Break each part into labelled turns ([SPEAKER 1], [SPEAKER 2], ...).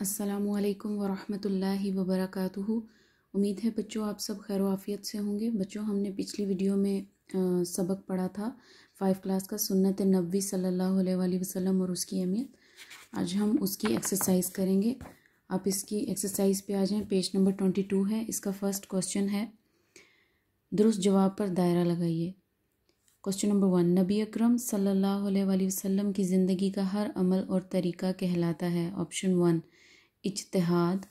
[SPEAKER 1] असलकम वरहमतुल्लाहि वबरकatuह उम्मीद है बच्चों आप सब खैर आफ़ियत से होंगे बच्चों हमने पिछली वीडियो में आ, सबक पढ़ा था फ़ाइव क्लास का सुन्नत नबी सल्लल्लाहु अलैहि वसल्लम और उसकी अहमियत आज हम उसकी एक्सरसाइज करेंगे आप इसकी एक्सरसाइज पे आ जाएं पेज नंबर ट्वेंटी टू है इसका फर्स्ट क्वेश्चन है दुरुस्त जवाब पर दायरा लगाइए क्वेश्चन नंबर वन नबी अकरम सल्लल्लाहु अलैहि वसल्लम की ज़िंदगी का हर अमल और तरीका कहलाता है ऑप्शन वन इजतहाद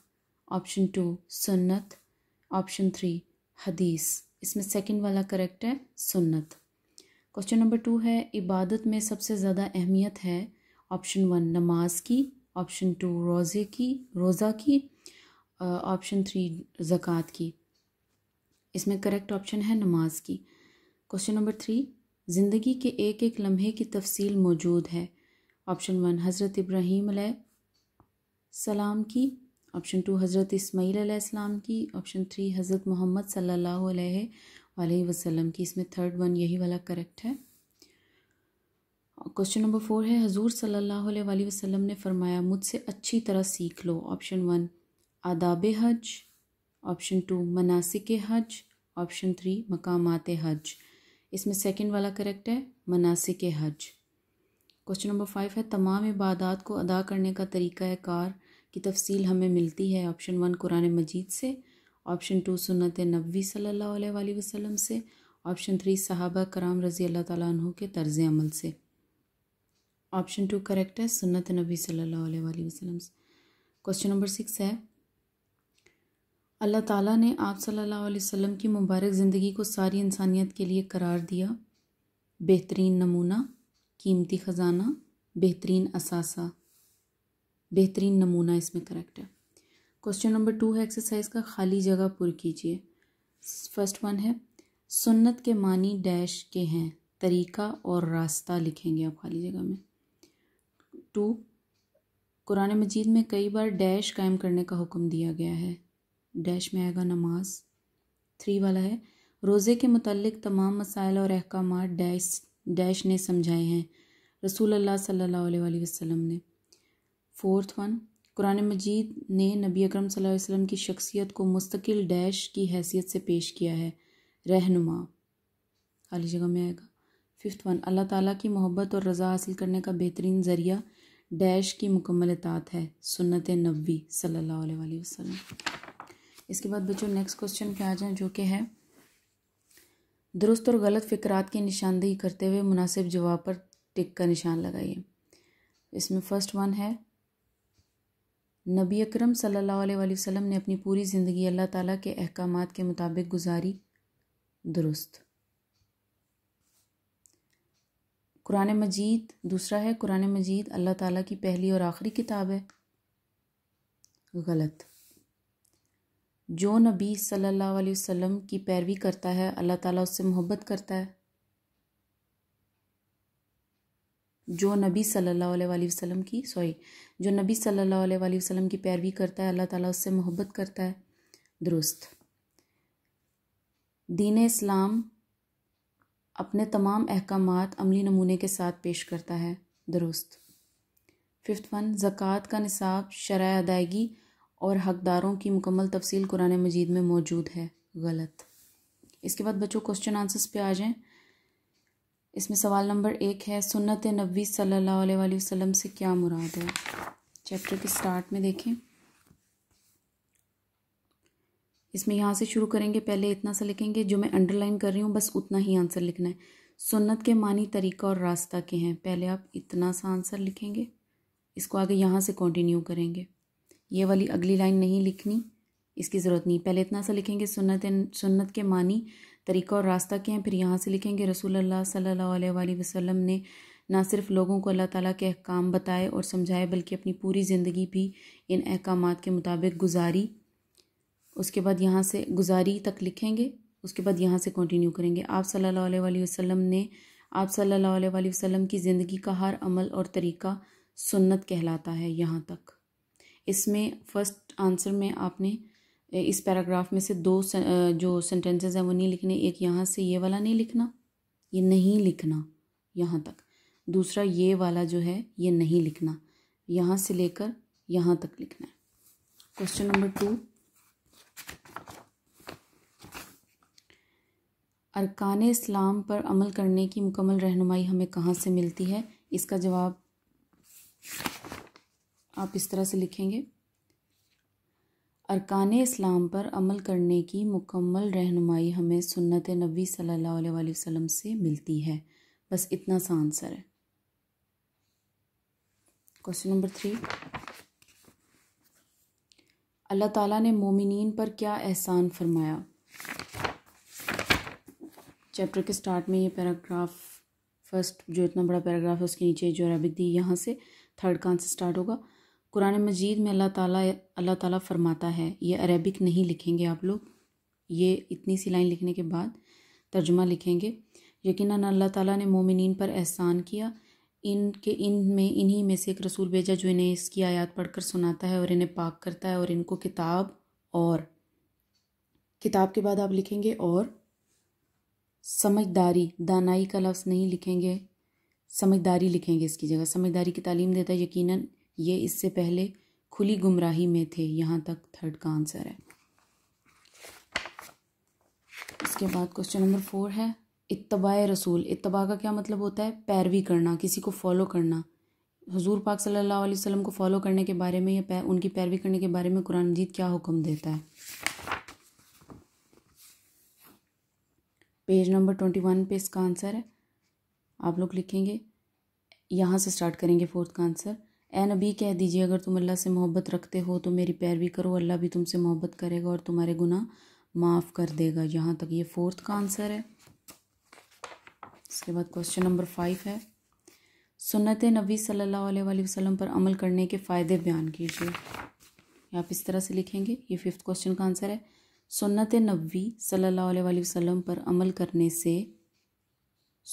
[SPEAKER 1] ऑप्शन टू सुन्नत ऑप्शन थ्री हदीस इसमें सेकंड वाला करेक्ट है सुन्नत क्वेश्चन नंबर टू है इबादत में सबसे ज़्यादा अहमियत है ऑप्शन वन नमाज की ऑप्शन टू रोज़े की रोज़ा की ऑप्शन थ्री ज़क़़त की इसमें करेक्ट ऑप्शन है नमाज की क्वेश्चन नंबर थ्री ज़िंदगी के एक एक लम्हे की तफसील मौजूद है ऑप्शन वन हज़रत इब्राहीम सलाम की ऑप्शन टू हज़रत इसमाईल की ऑप्शन थ्री हज़रत मोहम्मद सल्लल्लाहु अलैहि वसल्लम की इसमें थर्ड वन यही वाला करेक्ट है क्वेश्चन नंबर फोर है हजूर सल्लल्लाहु अलैहि वसल्लम ने फरमाया मुझसे अच्छी तरह सीख लो ऑप्शन वन आदाब हज ऑप्शन टू मनासिक हज ऑप्शन थ्री मकामात हज इसमें सेकंड वाला करेक्ट है मनासी के हज क्वेश्चन नंबर फाइव है तमाम इबादत को अदा करने का तरीक़ा कार की तफसील हमें मिलती है ऑप्शन वन कुरान मजीद से ऑप्शन टू सुनत नबी सल्ला वसलम से ऑप्शन थ्री सहाबा कराम रज़ी अल्लाह तु के तर्ज अमल से ऑप्शन टू करेक्ट है सुनत नबी सल्ला वसलम से क्वेश्चन नंबर सिक्स है अल्लाह ताला ने आप सल्लल्लाहु अलैहि वसल्लम की मुबारक ज़िंदगी को सारी इंसानियत के लिए करार दिया बेहतरीन नमूना कीमती ख़जाना बेहतरीन असासा बेहतरीन नमूना इसमें करेक्ट है क्वेश्चन नंबर टू है एक्सरसाइज का खाली जगह पुर कीजिए फर्स्ट वन है सुन्नत के मानी डैश के हैं तरीका और रास्ता लिखेंगे आप खाली जगह में टू कुरान मजीद में कई बार डैश कायम करने का हुक्म दिया गया है डैश में आएगा नमाज थ्री वाला है रोज़े के मतलब तमाम मसाइल और अहकाम डैश डैश ने समझाए हैं रसूल अल्लाह सल्लल्लाहु अलैहि वसल्लम ने फोर्थ वन कुरान मजीद ने नबी अकरम सल्लल्लाहु अलैहि वसल्लम की शख्सियत को मुस्तकिल डैश की हैसियत से पेश किया है रहनुमा खाली जगह में आएगा फिफ्थ वन अल्लाह ताला की मोहब्बत और रज़ा हासिल करने का बेहतरीन ज़रिया डैश की मुकम्मल अतात है सुन्नत नबी सल्लल्लाहु अलैहि वसल्लम इसके बाद बच्चों नेक्स्ट क्वेश्चन पे आ जाए जो कि है दुरुस्त और गलत फिक्रात की निशानदेही करते हुए मुनासिब जवाब पर टिक का निशान लगाइए इसमें फ़र्स्ट वन है नबी अकरम सल्लल्लाहु अलैहि वसल्लम ने अपनी पूरी ज़िंदगी अल्लाह ताला के अहकाम के मुताबिक गुजारी दुरुस्त कुरान मजीद दूसरा है कुरान मजीद अल्लाह ताला की पहली और आखिरी किताब है गलत जो नबी सल्लल्लाहु अलैहि वसल्लम की पैरवी करता है अल्लाह ताला उससे मोहब्बत करता है जो नबी सल्लल्लाहु अलैहि वसल्लम की सॉरी जो नबी सल्लल्लाहु अलैहि वसल्लम की पैरवी करता है अल्लाह ताला उससे मोहब्बत करता है दुरुस्त दीन इस्लाम अपने तमाम अहकाम अमली नमूने के साथ पेश करता है दुरुस्त फिफ्थ वन ज़क़़त का निसाब शरा अदायगी और हकदारों की मुकम्मल तफसील कुरान मजीद में मौजूद है गलत इसके बाद बच्चों क्वेश्चन आंसर्स पे आ जाएं इसमें सवाल नंबर एक है सुन्नत नबी सल्लल्लाहु अलैहि वसल्लम से क्या मुराद है चैप्टर के स्टार्ट में देखें इसमें यहाँ से शुरू करेंगे पहले इतना सा लिखेंगे जो मैं अंडरलाइन कर रही हूँ बस उतना ही आंसर लिखना है सुन्नत के मानी तरीका और रास्ता के हैं पहले आप इतना सा आंसर लिखेंगे इसको आगे यहाँ से कंटिन्यू करेंगे ये वाली अगली लाइन नहीं लिखनी इसकी ज़रूरत नहीं पहले इतना सा लिखेंगे सुन्नत सुन्नत के मानी तरीका और रास्ता क्या है फिर यहाँ से लिखेंगे रसूल अल्लाह सल्लल्लाहु अलैहि वसल्लम ने ना सिर्फ लोगों को अल्लाह ताला के अहकाम बताए और समझाए बल्कि अपनी पूरी ज़िंदगी भी इन अहकाम के मुताबिक गुजारी उसके बाद यहाँ से गुजारी तक लिखेंगे उसके बाद यहाँ से कंटिन्यू करेंगे आप सल्लल्लाहु अलैहि वसल्लम ने आप सल्लल्लाहु अलैहि वसल्लम की ज़िंदगी का हर अमल और तरीका सुन्नत कहलाता है यहाँ तक इसमें फर्स्ट आंसर में आपने इस पैराग्राफ में से दो जो सेंटेंसेस हैं वो नहीं लिखने एक यहाँ से ये वाला नहीं लिखना ये नहीं लिखना यहाँ तक दूसरा ये वाला जो है ये नहीं लिखना यहाँ से लेकर यहाँ तक लिखना है क्वेश्चन नंबर टू अरकान इस्लाम पर अमल करने की मुकम्मल रहनुमाई हमें कहाँ से मिलती है इसका जवाब आप इस तरह से लिखेंगे अरकान इस्लाम पर अमल करने की मुकम्मल रहनुमाई हमें सुन्नत नबी सल्लल्लाहु अलैहि वसल्लम से मिलती है बस इतना सा आंसर है क्वेश्चन नंबर थ्री अल्लाह ताला ने मोमिनीन पर क्या एहसान फरमाया चैप्टर के स्टार्ट में ये पैराग्राफ फर्स्ट जो इतना बड़ा पैराग्राफ है उसके नीचे जो अरबिक दी यहाँ से थर्ड कान से स्टार्ट होगा कुरान मजीद में अल्लाह ताला अल्लाह ताला फरमाता है ये अरेबिक नहीं लिखेंगे आप लोग ये इतनी सी लाइन लिखने के बाद तर्जुमा लिखेंगे यकीन अल्लाह ताला ने मोमिन पर एहसान किया इनके इन में इन्हीं में से एक रसूल भेजा जो इन्हें इसकी पढ़ पढ़कर सुनाता है और इन्हें पाक करता है और इनको किताब और किताब के बाद आप लिखेंगे और समझदारी दानाई का लफ्ज़ नहीं लिखेंगे समझदारी लिखेंगे इसकी जगह समझदारी की तालीम देता है यकीनन ये इससे पहले खुली गुमराही में थे यहाँ तक थर्ड का आंसर है इसके बाद क्वेश्चन नंबर फोर है इतबा रसूल इतबा का क्या मतलब होता है पैरवी करना किसी को फॉलो करना हजूर पाक सल्लल्लाहु अलैहि वसल्लम को फॉलो करने के बारे में या पैर, उनकी पैरवी करने के बारे में कुरान मजीद क्या हुक्म देता है पेज नंबर ट्वेंटी वन पे इसका आंसर है आप लोग लिखेंगे यहाँ से स्टार्ट करेंगे फोर्थ का आंसर ए नबी कह दीजिए अगर तुम अल्लाह से मोहब्बत रखते हो तो मेरी पैरवी करो अल्लाह भी तुमसे मोहब्बत करेगा और तुम्हारे गुना माफ़ कर देगा यहाँ तक ये फोर्थ का आंसर है इसके बाद क्वेश्चन नंबर फाइव है सुन्नत नबी सल्लल्लाहु अलैहि वसल्लम पर अमल करने के फ़ायदे बयान कीजिए आप इस तरह से लिखेंगे ये फिफ्थ क्वेश्चन का आंसर है सुन्नत नबी सल्लल्लाहु अलैहि वसल्लम पर अमल करने से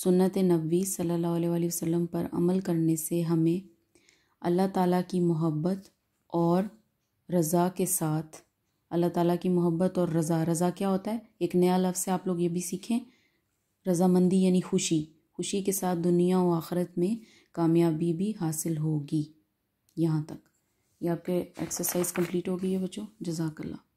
[SPEAKER 1] सुन्नत नबी सल्लल्लाहु अलैहि वसल्लम पर अमल करने से हमें अल्लाह ताला की मोहब्बत और रज़ा के साथ अल्लाह ताला की मोहब्बत और रज़ा रज़ा क्या होता है एक नया लफ्ज़ से आप लोग ये भी सीखें रज़ामंदी यानी खुशी खुशी के साथ दुनिया और आखरत में कामयाबी भी हासिल होगी यहाँ तक ये आपके एक्सरसाइज कंप्लीट हो गई है बच्चों जजाकल्ला